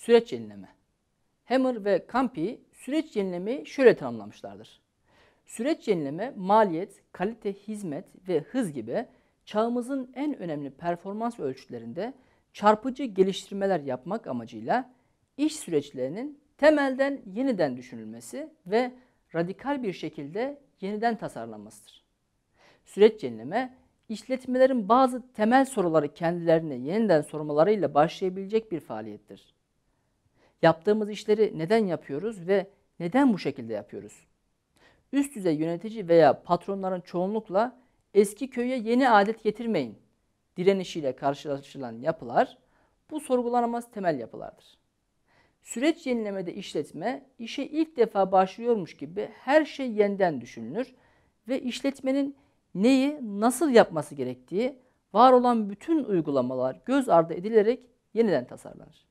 süreç yenileme. Hammer ve Campi süreç yenilemeyi şöyle tanımlamışlardır. Süreç yenileme maliyet, kalite, hizmet ve hız gibi çağımızın en önemli performans ölçütlerinde çarpıcı geliştirmeler yapmak amacıyla iş süreçlerinin temelden yeniden düşünülmesi ve radikal bir şekilde yeniden tasarlanmasıdır. Süreç yenileme, işletmelerin bazı temel soruları kendilerine yeniden sormalarıyla başlayabilecek bir faaliyettir. Yaptığımız işleri neden yapıyoruz ve neden bu şekilde yapıyoruz? Üst düzey yönetici veya patronların çoğunlukla eski köye yeni adet getirmeyin direnişiyle karşılaşılan yapılar bu sorgulanamaz temel yapılardır. Süreç yenilemede işletme işe ilk defa başlıyormuş gibi her şey yeniden düşünülür ve işletmenin neyi nasıl yapması gerektiği var olan bütün uygulamalar göz ardı edilerek yeniden tasarlanır.